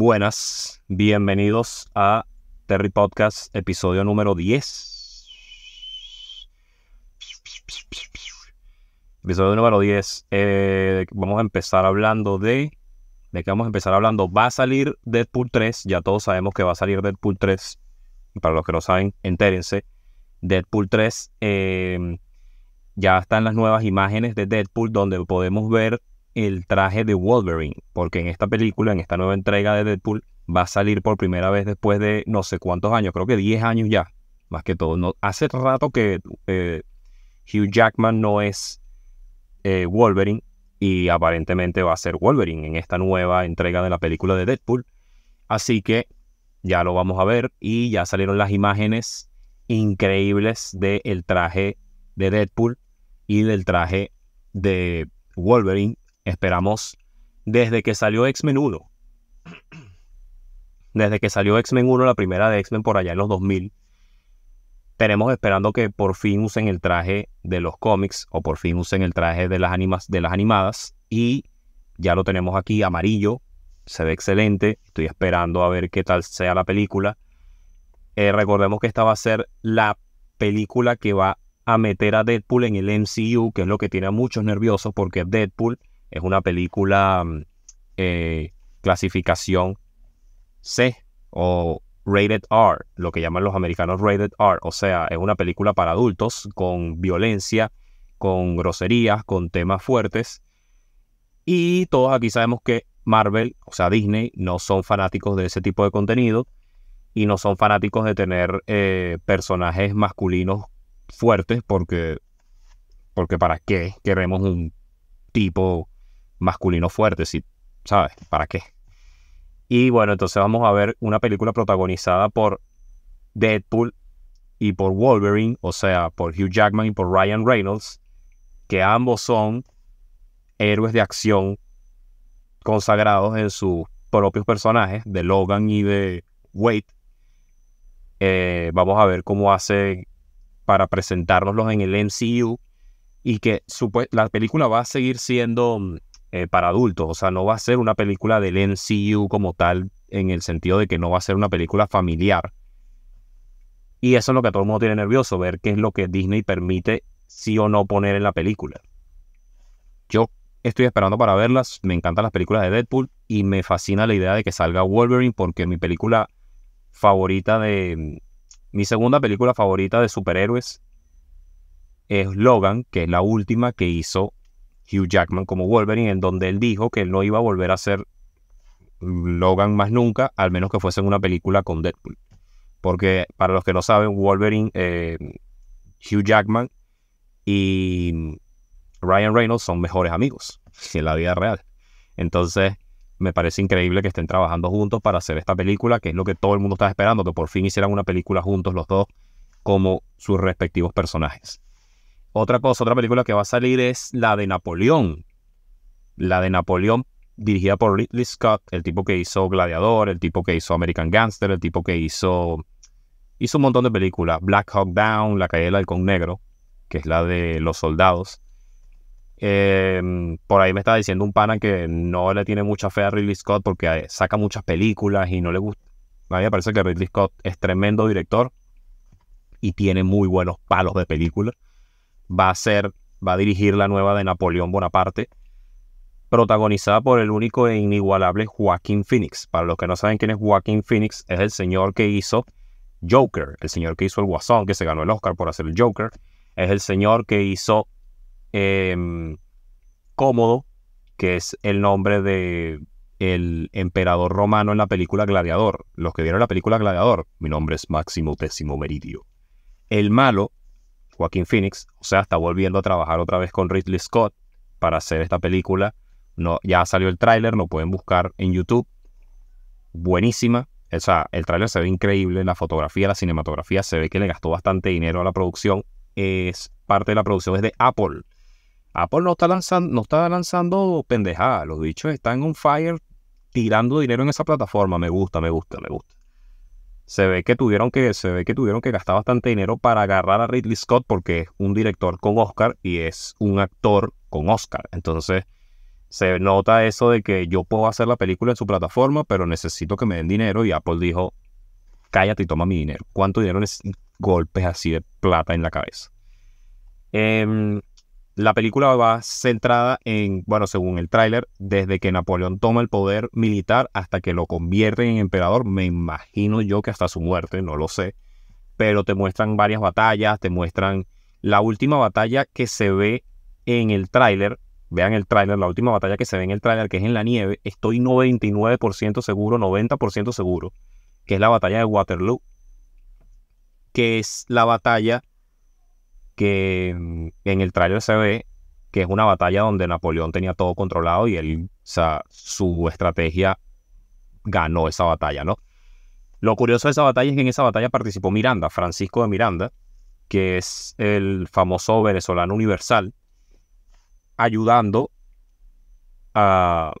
Buenas, bienvenidos a Terry Podcast, episodio número 10. Episodio número 10. Eh, vamos a empezar hablando de... ¿De qué vamos a empezar hablando? Va a salir Deadpool 3. Ya todos sabemos que va a salir Deadpool 3. Para los que no saben, entérense. Deadpool 3 eh, ya están las nuevas imágenes de Deadpool donde podemos ver el traje de Wolverine, porque en esta película, en esta nueva entrega de Deadpool, va a salir por primera vez después de no sé cuántos años, creo que 10 años ya, más que todo. hace rato que eh, Hugh Jackman no es eh, Wolverine y aparentemente va a ser Wolverine en esta nueva entrega de la película de Deadpool. Así que ya lo vamos a ver y ya salieron las imágenes increíbles del traje de Deadpool y del traje de Wolverine Esperamos desde que salió X-Men 1. Desde que salió X-Men 1, la primera de X-Men por allá en los 2000. Tenemos esperando que por fin usen el traje de los cómics o por fin usen el traje de las, animas, de las animadas. Y ya lo tenemos aquí amarillo. Se ve excelente. Estoy esperando a ver qué tal sea la película. Eh, recordemos que esta va a ser la película que va a meter a Deadpool en el MCU, que es lo que tiene a muchos nerviosos porque Deadpool es una película mm, eh, clasificación C o rated R, lo que llaman los americanos rated R. O sea, es una película para adultos con violencia, con groserías, con temas fuertes. Y todos aquí sabemos que Marvel, o sea, Disney, no son fanáticos de ese tipo de contenido y no son fanáticos de tener eh, personajes masculinos fuertes porque, porque para qué queremos un tipo masculino fuerte, si, ¿sabes? ¿Para qué? Y bueno, entonces vamos a ver una película protagonizada por Deadpool y por Wolverine, o sea, por Hugh Jackman y por Ryan Reynolds, que ambos son héroes de acción consagrados en sus propios personajes, de Logan y de Wade. Eh, vamos a ver cómo hace para presentárnoslos en el MCU y que la película va a seguir siendo mm, eh, para adultos. O sea, no va a ser una película del NCU como tal, en el sentido de que no va a ser una película familiar. Y eso es lo que a todo el mundo tiene nervioso, ver qué es lo que Disney permite sí o no poner en la película. Yo estoy esperando para verlas, me encantan las películas de Deadpool y me fascina la idea de que salga Wolverine porque mi película favorita de... Mi segunda película favorita de superhéroes es Logan, que es la última que hizo Hugh Jackman como Wolverine, en donde él dijo que él no iba a volver a ser Logan más nunca, al menos que fuese en una película con Deadpool. Porque para los que no saben, Wolverine, eh, Hugh Jackman y Ryan Reynolds son mejores amigos en la vida real. Entonces, me parece increíble que estén trabajando juntos para hacer esta película, que es lo que todo el mundo está esperando, que por fin hicieran una película juntos los dos como sus respectivos personajes. Otra cosa, otra película que va a salir es la de Napoleón. La de Napoleón, dirigida por Ridley Scott, el tipo que hizo Gladiador, el tipo que hizo American Gangster, el tipo que hizo. Hizo un montón de películas. Black Hawk Down, La calle del halcón negro, que es la de los soldados. Eh, por ahí me está diciendo un pana que no le tiene mucha fe a Ridley Scott porque eh, saca muchas películas y no le gusta. A mí me parece que Ridley Scott es tremendo director y tiene muy buenos palos de películas va a ser, va a dirigir la nueva de Napoleón Bonaparte, protagonizada por el único e inigualable Joaquín Phoenix. Para los que no saben quién es Joaquín Phoenix, es el señor que hizo Joker, el señor que hizo el Guasón, que se ganó el Oscar por hacer el Joker, es el señor que hizo em, Cómodo, que es el nombre de el emperador romano en la película Gladiador. Los que vieron la película Gladiador, mi nombre es Máximo Décimo Meridio. El malo Joaquín Phoenix, o sea, está volviendo a trabajar otra vez con Ridley Scott para hacer esta película. No, ya salió el tráiler, lo pueden buscar en YouTube. Buenísima. O sea, el tráiler se ve increíble, la fotografía, la cinematografía, se ve que le gastó bastante dinero a la producción. Es parte de la producción es de Apple. Apple no está lanzando, no está lanzando pendejada. Los bichos están un fire tirando dinero en esa plataforma. Me gusta, me gusta, me gusta se ve que tuvieron que se ve que tuvieron que gastar bastante dinero para agarrar a Ridley Scott porque es un director con Oscar y es un actor con Oscar entonces se nota eso de que yo puedo hacer la película en su plataforma pero necesito que me den dinero y Apple dijo cállate y toma mi dinero cuánto dinero es golpes así de plata en la cabeza em, la película va centrada en, bueno, según el tráiler, desde que Napoleón toma el poder militar hasta que lo convierte en emperador, me imagino yo que hasta su muerte, no lo sé, pero te muestran varias batallas, te muestran la última batalla que se ve en el tráiler, vean el tráiler, la última batalla que se ve en el tráiler, que es en la nieve, estoy 99% seguro, 90% seguro, que es la batalla de Waterloo, que es la batalla que en el trailer se ve que es una batalla donde Napoleón tenía todo controlado y él, o sea, su estrategia ganó esa batalla, ¿no? Lo curioso de esa batalla es que en esa batalla participó Miranda, Francisco de Miranda, que es el famoso venezolano universal, ayudando a,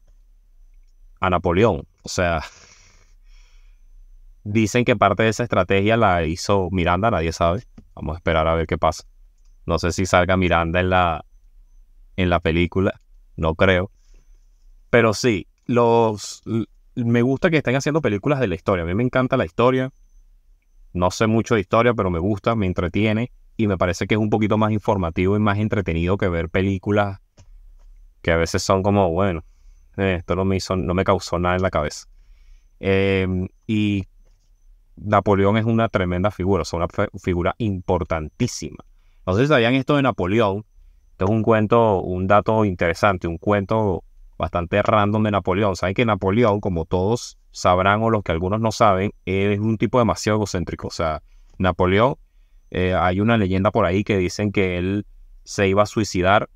a Napoleón. O sea, dicen que parte de esa estrategia la hizo Miranda, nadie sabe. Vamos a esperar a ver qué pasa. No sé si salga Miranda en la, en la película, no creo. Pero sí, los, me gusta que estén haciendo películas de la historia. A mí me encanta la historia. No sé mucho de historia, pero me gusta, me entretiene y me parece que es un poquito más informativo y más entretenido que ver películas que a veces son como, bueno, eh, esto no me, hizo, no me causó nada en la cabeza. Em, y Napoleón es una tremenda figura, es una figura importantísima. No sabían esto de Napoleón. Esto es un cuento, un dato interesante, un cuento bastante random de Napoleón. Saben que Napoleón, como todos sabrán o los que algunos no saben, es un tipo demasiado egocéntrico. O sea, Napoleón, eh, hay una leyenda por ahí que dicen que él se iba a suicidar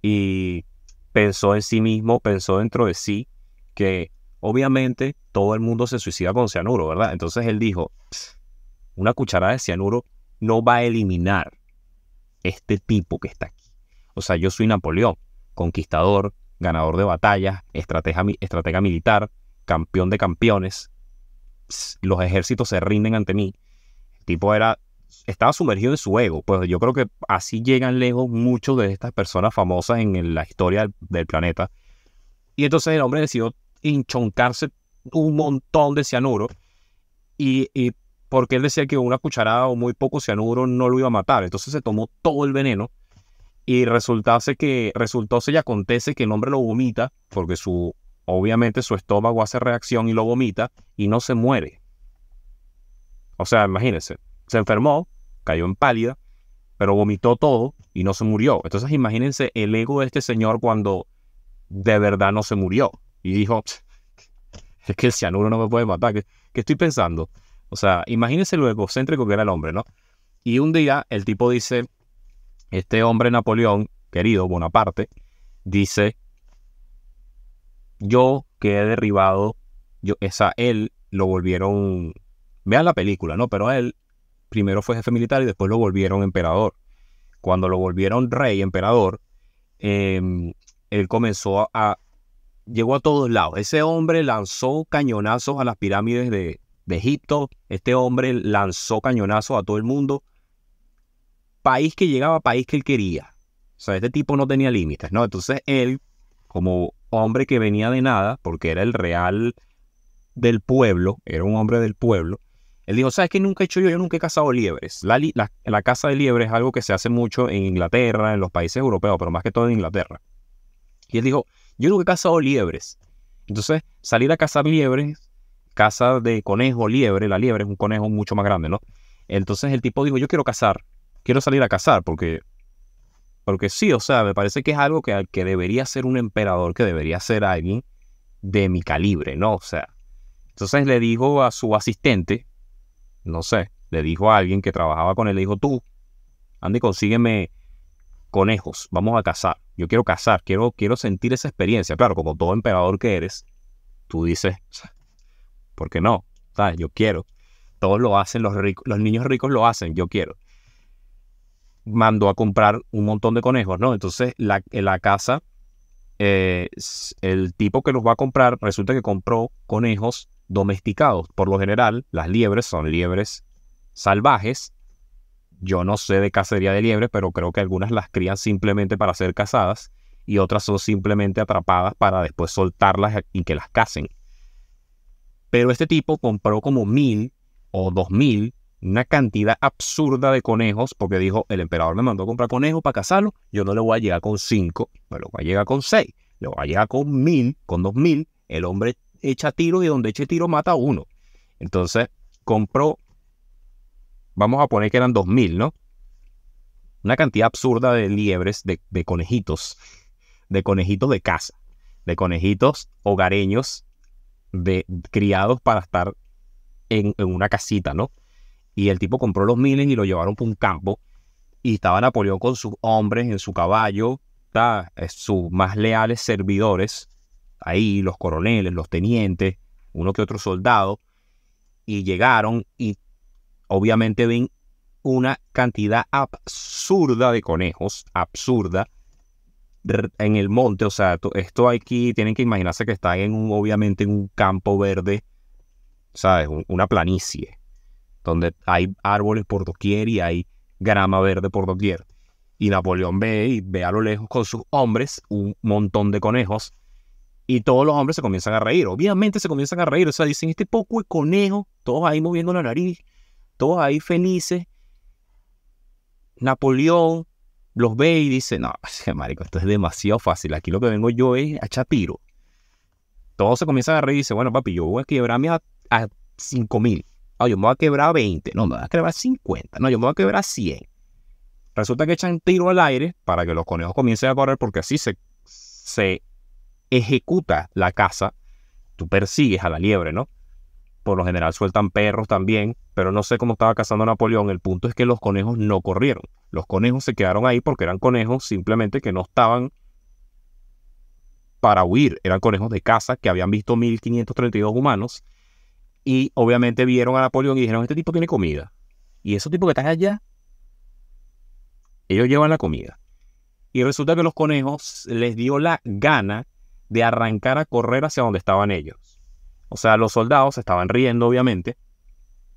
y pensó en sí mismo, pensó dentro de sí que obviamente todo el mundo se suicida con cianuro, ¿verdad? Entonces él dijo, una cucharada de cianuro no va a eliminar este tipo que está aquí. O sea, yo soy Napoleón, conquistador, ganador de batallas, estratega, militar, campeón de campeones. Los ejércitos se rinden ante mí. El tipo era, estaba sumergido en su ego. Pues yo creo que así llegan lejos muchos de estas personas famosas en la historia del, planeta. Y entonces el hombre decidió hinchoncarse un montón de cianuro y porque él decía que una cucharada o muy poco cianuro no lo iba a matar. Entonces se tomó todo el veneno y resultase que, resultóse y acontece que el hombre lo vomita, porque su, obviamente su estómago hace reacción y lo vomita y no se muere. O sea, imagínense, se enfermó, cayó en pálida, pero vomitó todo y no se murió. Entonces imagínense el ego de este señor cuando de verdad no se murió y dijo, es que el cianuro no me puede matar, qué estoy pensando? O sea, imagínense lo egocéntrico que era el hombre, ¿no? Y un día el tipo dice, este hombre Napoleón, querido Bonaparte, dice, yo que he derribado, yo, esa, él lo volvieron, vean la película, ¿no? Pero él primero fue jefe militar y después lo volvieron emperador. Cuando lo volvieron rey, emperador, em, él comenzó a, llegó a todos lados. Ese hombre lanzó cañonazos a las pirámides de, de Egipto. Este hombre lanzó cañonazos a todo el mundo. País que llegaba, país que él quería. O sea, este tipo no tenía límites, ¿no? Entonces él, como hombre que venía de nada, porque era el real del pueblo, era un hombre del pueblo, él dijo, ¿sabes qué nunca he hecho yo? Yo nunca he cazado liebres. La, la, la caza de liebres es algo que se hace mucho en Inglaterra, en los países europeos, pero más que todo en Inglaterra. Y él dijo, yo nunca he cazado liebres. Entonces, salir a cazar liebres casa de conejo, liebre, la liebre es un conejo mucho más grande, ¿no? Entonces el tipo dijo, yo quiero cazar, quiero salir a cazar, porque, porque sí, o sea, me parece que es algo que, que debería ser un emperador, que debería ser alguien de mi calibre, ¿no? O sea, entonces le dijo a su asistente, no sé, le dijo a alguien que trabajaba con él, le dijo, tú, Andy, consígueme conejos, vamos a cazar, yo quiero cazar, quiero, quiero sentir esa experiencia. Claro, como todo emperador que eres, tú dices, qué no, Yo quiero. Todos lo hacen, los, los niños ricos lo hacen, yo quiero. Mandó a comprar un montón de conejos, ¿no? Entonces la, la casa, eh, el tipo que los va a comprar, resulta que compró conejos domesticados. Por lo general, las liebres son liebres salvajes. Yo no sé de cacería de liebres, pero creo que algunas las crían simplemente para ser cazadas y otras son simplemente atrapadas para después soltarlas y que las casen. Pero este tipo compró como mil o dos mil, una cantidad absurda de conejos, porque dijo, el emperador me mandó a comprar conejos para casarlo. yo no le voy a llegar con cinco, no le voy a llegar con seis, le voy a llegar con mil, con dos mil, el hombre echa tiro y donde eche tiro mata a uno. Entonces compró, vamos a poner que eran dos mil, ¿no? Una cantidad absurda de liebres, de, de conejitos, de conejitos de casa, de conejitos hogareños de criados para estar en, una casita, ¿no? Y el tipo compró los miles y lo llevaron para un campo y estaba Napoleón con sus hombres en su caballo, eh, sus más leales servidores, ahí los coroneles, los tenientes, uno que otro soldado, y llegaron y obviamente ven una cantidad absurda de conejos, absurda, en el monte, o sea, esto aquí tienen que imaginarse que están en un, obviamente en un campo verde, ¿sabes? una planicie, donde hay árboles por doquier y hay grama verde por doquier. Y Napoleón ve y ve a lo lejos con sus hombres un montón de conejos y todos los hombres se comienzan a reír. Obviamente se comienzan a reír, o sea, dicen este poco de conejo, todos ahí moviendo la nariz, todos ahí felices. Napoleón los ve y dice, no, marico, esto es demasiado fácil. Aquí lo que vengo yo es a Chapiro. Todos se comienzan a reír y dice bueno, papi, yo voy a quebrarme a, a 5 mil. Ah, yo me voy a quebrar a 20. No, me voy a quebrar a 50. No, yo me voy a quebrar a 100. Resulta que echan tiro al aire para que los conejos comiencen a correr porque así se, se ejecuta la caza. Tú persigues a la liebre, ¿no? por lo general sueltan perros también, pero no sé cómo estaba cazando Napoleón. El punto es que los conejos no corrieron. Los conejos se quedaron ahí porque eran conejos simplemente que no estaban para huir. Eran conejos de casa que habían visto 1532 humanos y obviamente vieron a Napoleón y dijeron, este tipo tiene comida. Y esos tipos que están allá, ellos llevan la comida. Y resulta que los conejos les dio la gana de arrancar a correr hacia donde estaban ellos o sea, los soldados estaban riendo, obviamente,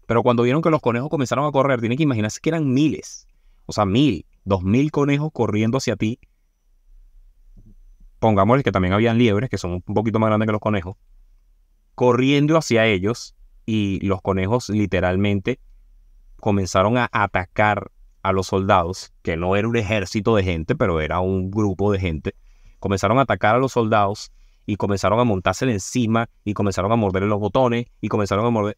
pero cuando vieron que los conejos comenzaron a correr, tienen que imaginarse que eran miles, o sea, mil, dos mil conejos corriendo hacia ti. Pongámosles que también habían liebres, que son un poquito más grandes que los conejos, corriendo hacia ellos y los conejos literalmente comenzaron a atacar a los soldados, que no era un ejército de gente, pero era un grupo de gente. Comenzaron a atacar a los soldados y comenzaron a montársele encima y comenzaron a morderle los botones y comenzaron a morder.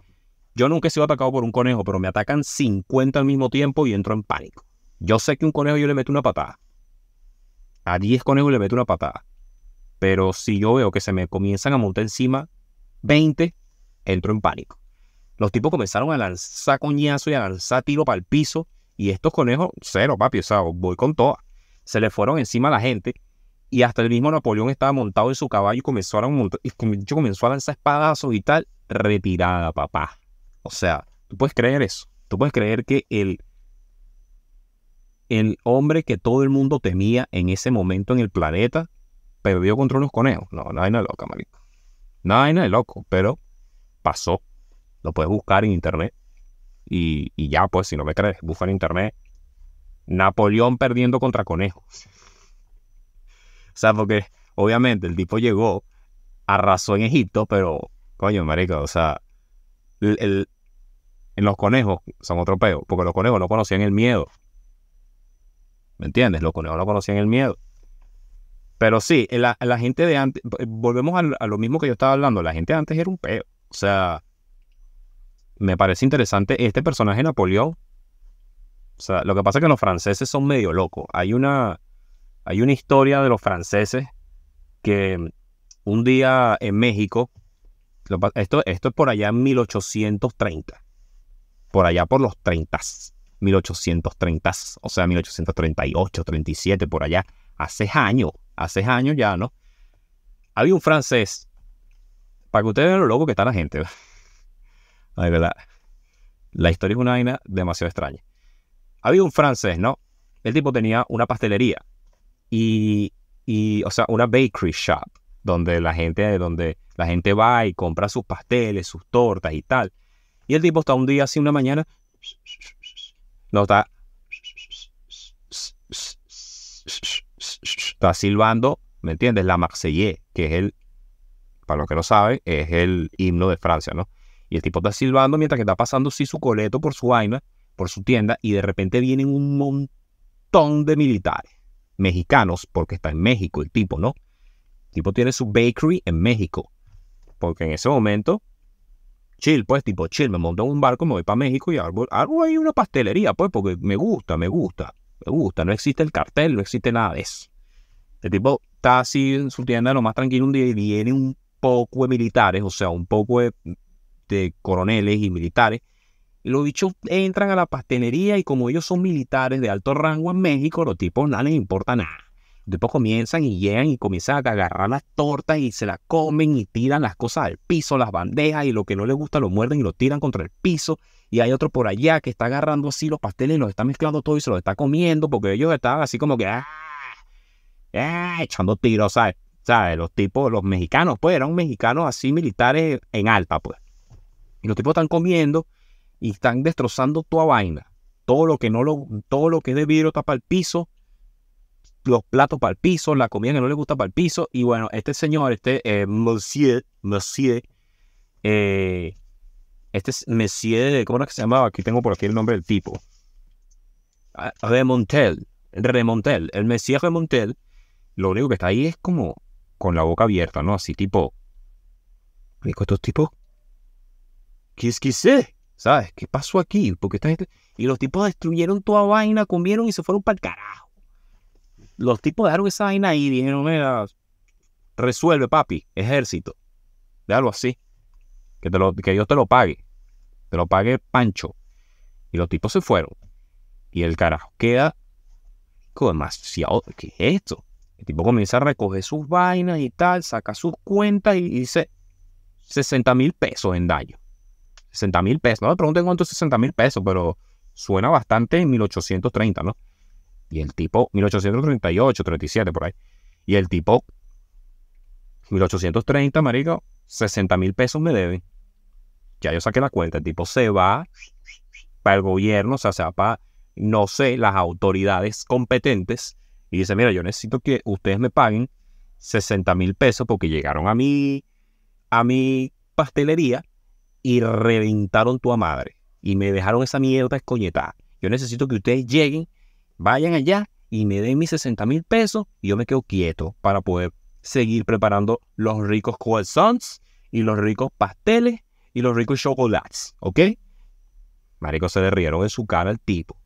Yo nunca he sido atacado por un conejo, pero me atacan 50 al mismo tiempo y entro en pánico. Yo sé que un conejo yo le meto una patada. A 10 conejos le meto una patada. Pero si yo veo que se me comienzan a montar encima 20, entro en pánico. Los tipos comenzaron a lanzar coñazo y a lanzar tiro para el piso. Y estos conejos, cero, papi, o sea, voy con todas. Se le fueron encima a la gente y hasta el mismo Napoleón estaba montado en su caballo y comenzó a, y comenzó lanzar espadazos y tal. Retirada, papá. O sea, tú puedes creer eso. Tú puedes creer que el, el hombre que todo el mundo temía en ese momento en el planeta perdió contra unos conejos. No, nada de loca, marico. No no de loco, pero pasó. Lo puedes buscar en internet. Y, y ya, pues, si no me crees, busca en internet. Napoleón perdiendo contra conejos sea, porque obviamente el tipo llegó, arrasó en Egipto, pero, coño, marica, o sea, en los conejos son otro peo, porque los conejos no conocían el miedo. ¿Me entiendes? Los conejos no conocían el miedo. Pero sí, la, gente de antes, eh, volvemos a, a, lo mismo que yo estaba hablando, la gente de antes era un peo. O sea, me parece interesante este personaje Napoleón. O sea, lo que pasa es que los franceses son medio locos. Hay una, hay una historia de los franceses que un día en México, esto, esto es por allá en 1830, por allá por los 30, 1830, o sea, 1838, 37, por allá, hace años, hace años ya, ¿no? Había un francés, para que ustedes vean lo loco que está la gente, Ay, verdad. La historia es una vaina demasiado extraña. Había un francés, ¿no? El tipo tenía una pastelería y, o sea, una bakery shop, donde la gente, donde la gente va y compra sus pasteles, sus tortas y tal. Y el tipo está un día así, una mañana, no está, está silbando, ¿me entiendes? La Marseillaise, que es el, para los que no saben, es el himno de Francia, ¿no? Y el tipo está silbando mientras que está pasando sí su coleto por su vaina, por su tienda, y de repente vienen un montón de militares mexicanos, porque está en México el tipo, ¿no? El tipo tiene su bakery en México, porque en ese momento, chill, pues, tipo, chill, me monto en un barco, me voy para México y hago, hay ahí una pastelería, pues, porque me gusta, me gusta, me gusta, no existe el cartel, no existe nada de eso. El tipo está así en su tienda lo más tranquilo un día y viene un poco de militares, o sea, un poco de, de coroneles y militares, los bichos entran a la pastelería y como ellos son militares de alto rango en México, los tipos no les importa nada. Los tipos comienzan y llegan y comienzan a agarrar las tortas y se las comen y tiran las cosas al piso, las bandejas y lo que no les gusta lo muerden y lo tiran contra el piso. Y hay otro por allá que está agarrando así los pasteles y los está mezclando todo y se los está comiendo porque ellos estaban así como que ah, ah", echando tiros, ¿sabes? ¿sabes? Los tipos, los mexicanos, pues eran mexicanos así militares en alta, pues. Y los tipos están comiendo y están destrozando toda vaina. Todo lo que no lo, todo lo que es de vidrio está para el piso, los platos para el piso, la comida que no le gusta para el piso. Y bueno, este señor, este eh, Monsieur, Monsieur, eh, este es Monsieur, ¿cómo era que se llamaba? Aquí tengo por aquí el nombre del tipo. Ah, Remontel, Remontel, el Monsieur Remontel, lo único que está ahí es como con la boca abierta, ¿no? Así tipo, estos tipos? ¿Qué es que ¿Sabes? ¿Qué pasó aquí? Porque esta Y los tipos destruyeron toda vaina, comieron y se fueron para el carajo. Los tipos dejaron esa vaina ahí y dijeron, mira, resuelve, papi, ejército. de algo así. Que, te lo, que Dios te lo pague. Te lo pague Pancho. Y los tipos se fueron. Y el carajo queda con demasiado. ¿Qué es esto? El tipo comienza a recoger sus vainas y tal, saca sus cuentas y dice 60 mil pesos en daño. 60 mil pesos. No me pregunten cuánto es 60 mil pesos, pero suena bastante en 1830, ¿no? Y el tipo, 1838, 37, por ahí. Y el tipo, 1830, marico, 60 mil pesos me deben. Ya yo saqué la cuenta. El tipo se va para el gobierno, o sea, se va para, no sé, las autoridades competentes. Y dice, mira, yo necesito que ustedes me paguen 60 mil pesos porque llegaron a mi, a mi pastelería y reventaron tu madre y me dejaron esa mierda escoñetada. Yo necesito que ustedes lleguen, vayan allá y me den mis 60 mil pesos y yo me quedo quieto para poder seguir preparando los ricos croissants y los ricos pasteles y los ricos chocolates, ¿ok? Marico, se le rieron en su cara al tipo.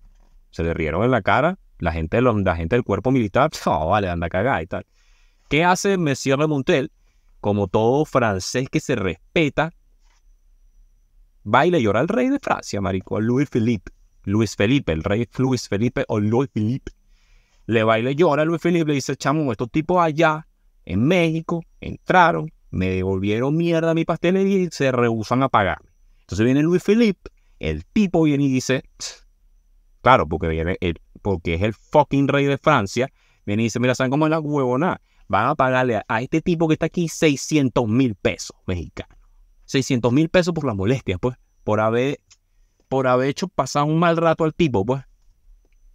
Se le rieron en la cara la gente, la gente del cuerpo militar. Oh, vale, anda cagada y tal. ¿Qué hace Monsieur Montel? Como todo francés que se respeta, va y llora al rey de Francia, marico, a Luis Felipe. Luis Felipe, el rey Luis Felipe o Luis Felipe. Le baile llora a Luis Felipe, le dice, chamo, estos tipos allá en México entraron, me devolvieron mierda a mi pastelería y se rehusan a pagarme. Entonces viene Luis Felipe, el tipo viene y dice, claro, porque, viene porque es el fucking rey de Francia, viene y dice, mira, ¿saben cómo es la huevona? Van a pagarle a este tipo que está aquí 600 mil pesos mexicanos. 600 mil pesos por la molestias, pues, por haber, por haber hecho pasar un mal rato al tipo, pues.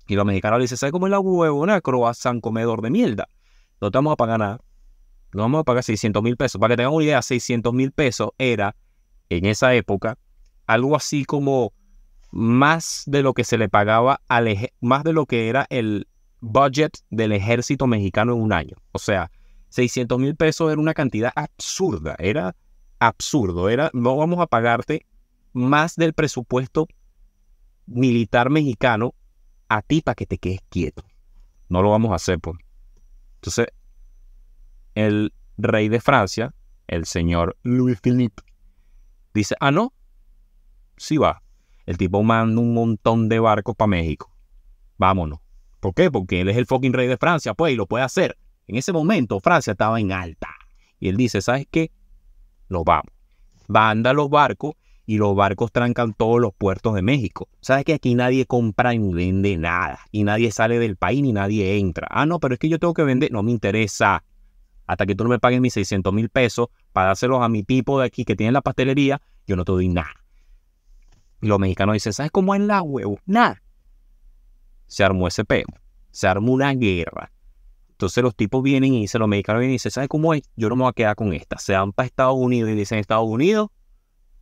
Y lo mexicanos le dice, ¿sabes cómo es la huevona san comedor de mierda? No te vamos a pagar nada. No vamos a pagar 600 mil pesos. Para que tengan una idea, 600 mil pesos era, en esa época, algo así como más de lo que se le pagaba al más de lo que era el budget del ejército mexicano en un año. O sea, 600 mil pesos era una cantidad absurda. Era absurdo. Era, no vamos a pagarte más del presupuesto militar mexicano a ti para que te quedes quieto. No lo vamos a hacer. pues. Entonces, el rey de Francia, el señor Louis Philippe, dice, ah, no, sí va. El tipo manda un montón de barcos para México. Vámonos. ¿Por qué? Porque él es el fucking rey de Francia, pues, y lo puede hacer. En ese momento, Francia estaba en alta. Y él dice, ¿sabes qué? nos vamos. a los barcos y los barcos trancan todos los puertos de México. Sabes que aquí nadie compra ni vende nada, y nadie sale del país ni nadie entra. Ah, no, pero es que yo tengo que vender, no me interesa. Hasta que tú no me pagues mis 600 mil pesos para dárselos a mi tipo de aquí que tiene la pastelería, yo no te doy nada. Y los mexicanos dicen, ¿sabes cómo es la huevo? Nada. Se armó ese peo. Se armó una guerra. Entonces los tipos vienen y dicen, los mexicanos vienen y dicen, ¿sabes cómo es? Yo no me voy a quedar con esta. Se van para Estados Unidos y dicen, Estados Unidos,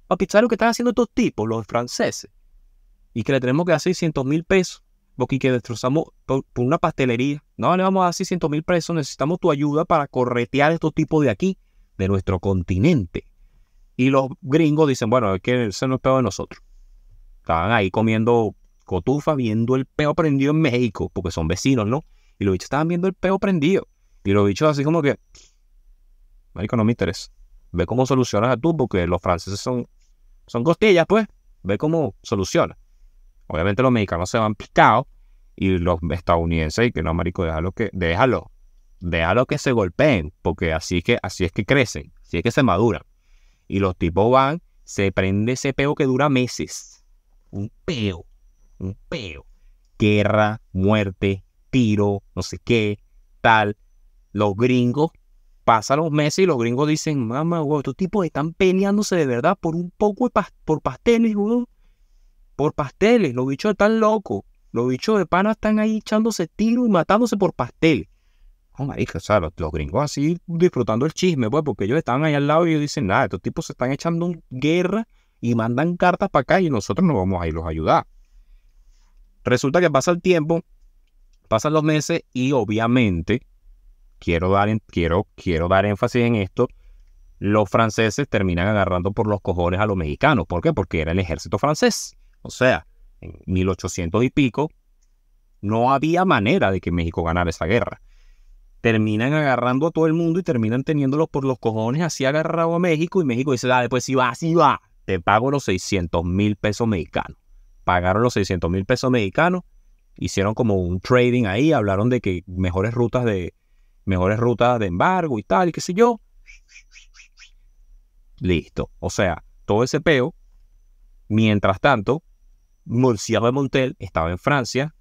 papi, ¿sabes lo que están haciendo estos tipos, los franceses? Y que le tenemos que dar 600 mil pesos, porque que destrozamos por, una pastelería. No, le vamos a dar 600 mil pesos, necesitamos tu ayuda para corretear estos tipos de aquí, de nuestro continente. Y los gringos dicen, bueno, es que se no es peor de nosotros. Estaban ahí comiendo cotufa, viendo el peo prendido en México, porque son vecinos, ¿no? Y los bichos estaban viendo el peo prendido. Y los bichos así como que, marico, no me interesa. Ve cómo solucionas a tú, porque los franceses son, son costillas, pues. Ve cómo soluciona Obviamente los mexicanos se van picados y los estadounidenses, y que no, marico, déjalo que, déjalo, déjalo que se golpeen, porque así que, así es que crecen, así es que se maduran. Y los tipos van, se prende ese peo que dura meses. Un peo, un peo. Guerra, muerte, tiro, no sé qué, tal. Los gringos, pasan los meses y los gringos dicen, mamá, estos tipos están peleándose de verdad por un poco de por pasteles, Por pasteles, los bichos están locos. Los bichos de pana están ahí echándose tiro y matándose por pasteles. o los, gringos así disfrutando el chisme, pues, porque ellos estaban ahí al lado y ellos dicen, nada, estos tipos se están echando guerra y mandan cartas para acá y nosotros no vamos a irlos a ayudar. Resulta que pasa el tiempo, Pasan los meses y obviamente, quiero dar, quiero, quiero dar énfasis en esto, los franceses terminan agarrando por los cojones a los mexicanos. ¿Por qué? Porque era el ejército francés. O sea, en 1800 y pico, no había manera de que México ganara esa guerra. Terminan agarrando a todo el mundo y terminan teniéndolos por los cojones así agarrado a México. Y México dice, dale, pues si va, si va, te pago los 600 mil pesos mexicanos. Pagaron los 600 mil pesos mexicanos hicieron como un trading ahí, hablaron de que mejores rutas de mejores rutas de embargo y tal, y qué sé yo. Listo. O sea, todo ese peo. Mientras tanto, Murcia de Montel estaba en Francia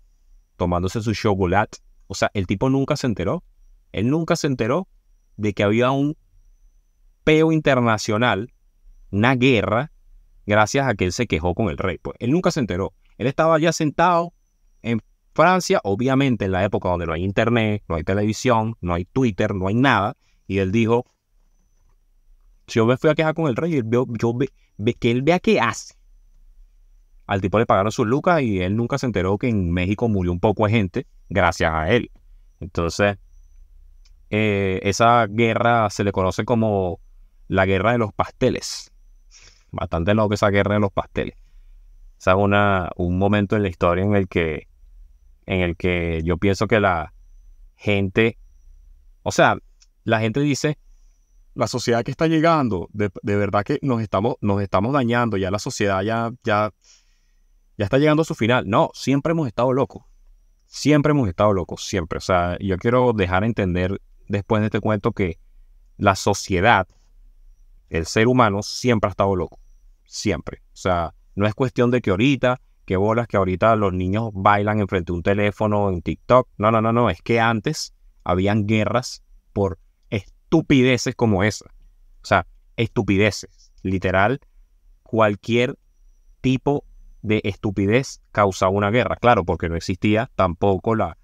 tomándose su chocolate. O sea, el tipo nunca se enteró. Él nunca se enteró de que había un peo internacional, una guerra, gracias a que él se quejó con el rey. Pues él nunca se enteró. Él estaba ya sentado en Francia, obviamente en la época donde no hay internet, no hay televisión, no hay Twitter, no hay nada, y él dijo, si yo me fui a quejar con el rey, yo, yo ve, que él vea qué hace. Al tipo le pagaron sus lucas y él nunca se enteró que en México murió un poco de gente gracias a él. Entonces, eh, esa guerra se le conoce como la guerra de los pasteles. Bastante loca esa guerra de los pasteles. Es sea, una, un momento en la historia en el que en el que yo pienso que la gente, o sea, la gente dice, la sociedad que está llegando, de, verdad que nos estamos, nos estamos dañando, ya la sociedad ya, ya, ya está llegando a su final. No, siempre hemos estado locos, siempre hemos estado locos, siempre. O sea, yo quiero dejar entender después de este cuento que la sociedad, el ser humano, siempre ha estado loco, siempre. O sea, no es cuestión de que ahorita que bolas que ahorita los niños bailan enfrente de un teléfono en TikTok. No, no, no, no, es que antes habían guerras por estupideces como esa. O sea, estupideces. Literal, cualquier tipo de estupidez causa una guerra. Claro, porque no existía tampoco la,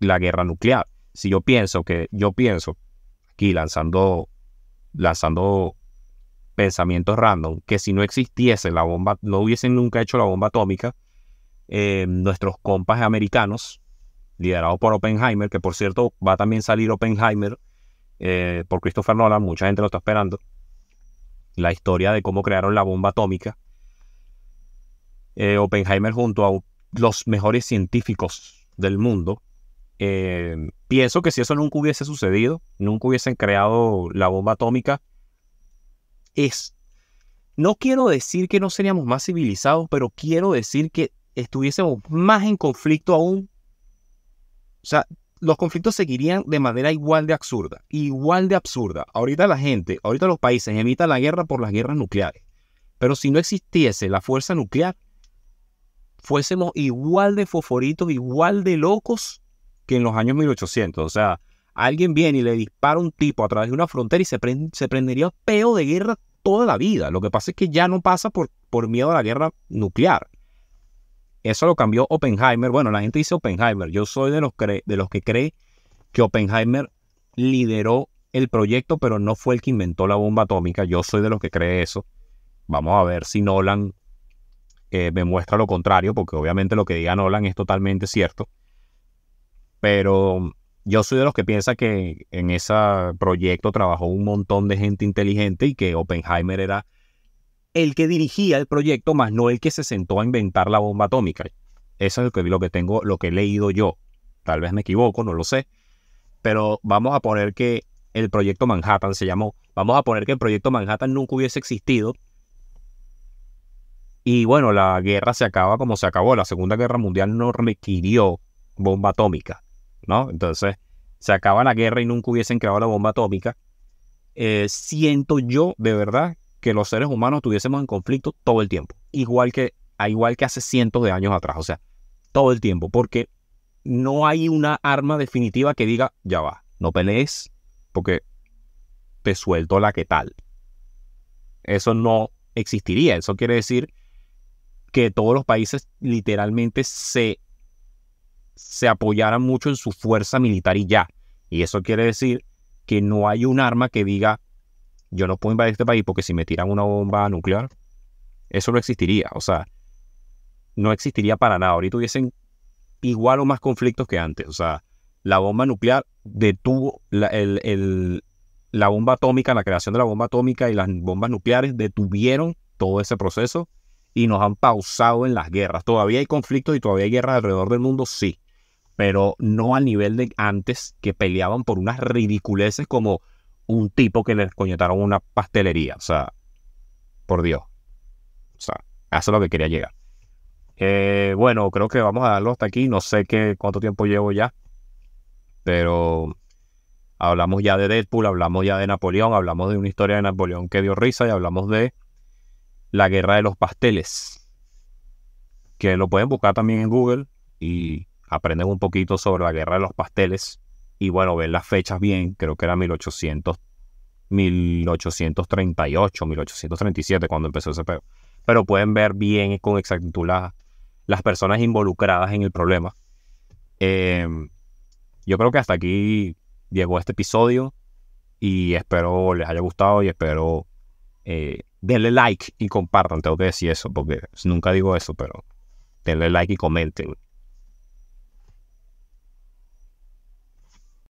la guerra nuclear. Si yo pienso que, yo pienso, aquí lanzando, lanzando pensamientos random, que si no existiese la bomba, no hubiesen nunca hecho la bomba atómica, eh, nuestros compas americanos, liderados por Oppenheimer, que por cierto va a también salir Oppenheimer eh, por Christopher Nolan, mucha gente lo está esperando, la historia de cómo crearon la bomba atómica. Eh, Oppenheimer junto a los mejores científicos del mundo, pienso que si eso nunca hubiese sucedido, nunca hubiesen creado la bomba atómica, es, no quiero decir que no seríamos más civilizados, pero quiero decir que estuviésemos más en conflicto aún. O sea, los conflictos seguirían de manera igual de absurda, igual de absurda. Ahorita la gente, ahorita los países evitan la guerra por las guerras nucleares. Pero si no existiese la fuerza nuclear, fuésemos igual de foforitos, igual de locos que en los años 1800. O sea, alguien viene y le dispara un tipo a través de una frontera y se, se prendería peo de guerra toda la vida. Lo que pasa es que ya no pasa por, por miedo a la guerra nuclear. Eso lo cambió Oppenheimer. Bueno, la gente dice Oppenheimer. Yo soy de los, de los que cree que Oppenheimer lideró el proyecto, pero no fue el que inventó la bomba atómica. Yo soy de los que cree eso. Vamos a ver si Nolan eh, me muestra lo contrario, porque obviamente lo que diga Nolan es totalmente cierto. Pero yo soy de los que piensa que en ese proyecto trabajó un montón de gente inteligente y que Oppenheimer era el que dirigía el proyecto, más no el que se sentó a inventar la bomba atómica. Eso es lo que, lo que tengo, lo que he leído yo. Tal vez me equivoco, no lo sé. Pero vamos a poner que el proyecto Manhattan se llamó. Vamos a poner que el proyecto Manhattan nunca hubiese existido. Y bueno, la guerra se acaba como se acabó. La Segunda Guerra Mundial no requirió bomba atómica entonces, se acaba la guerra y nunca hubiesen creado la bomba atómica. Eh, siento yo, de verdad, que los seres humanos estuviésemos en conflicto todo el tiempo, igual que, igual que hace cientos de años atrás, o sea, todo el tiempo, porque no hay una arma definitiva que diga, ya va, no pelees, porque te suelto la que tal. Eso no existiría, eso quiere decir que todos los países literalmente se se apoyaran mucho en su fuerza militar y ya. Y eso quiere decir que no hay un arma que diga, yo no puedo invadir este país porque si me tiran una bomba nuclear, eso no existiría. O sea, no existiría para nada. Ahorita hubiesen igual o más conflictos que antes. O sea, la bomba nuclear detuvo la, el, la bomba atómica, la creación de la bomba atómica y las bombas nucleares detuvieron todo ese proceso y nos han pausado en las guerras. Todavía hay conflictos y todavía hay guerras alrededor del mundo, sí pero no al nivel de antes que peleaban por unas ridiculeces como un tipo que les coñetaron una pastelería. O sea, por Dios. O sea, eso es lo que quería llegar. Eh, bueno, creo que vamos a darlo hasta aquí. No sé qué, cuánto tiempo llevo ya. Pero hablamos ya de Deadpool, hablamos ya de Napoleón, hablamos de una historia de Napoleón que dio risa y hablamos de la guerra de los pasteles. Que lo pueden buscar también en Google y aprenden un poquito sobre la guerra de los pasteles y bueno, ven las fechas bien, creo que era 1800, 1838, 1837 cuando empezó ese peo. Pero pueden ver bien con exactitud las personas involucradas en el problema. Em, yo creo que hasta aquí llegó este episodio y espero les haya gustado y espero eh, denle like y compartan, tengo que decir eso porque nunca digo eso, pero denle like y comenten.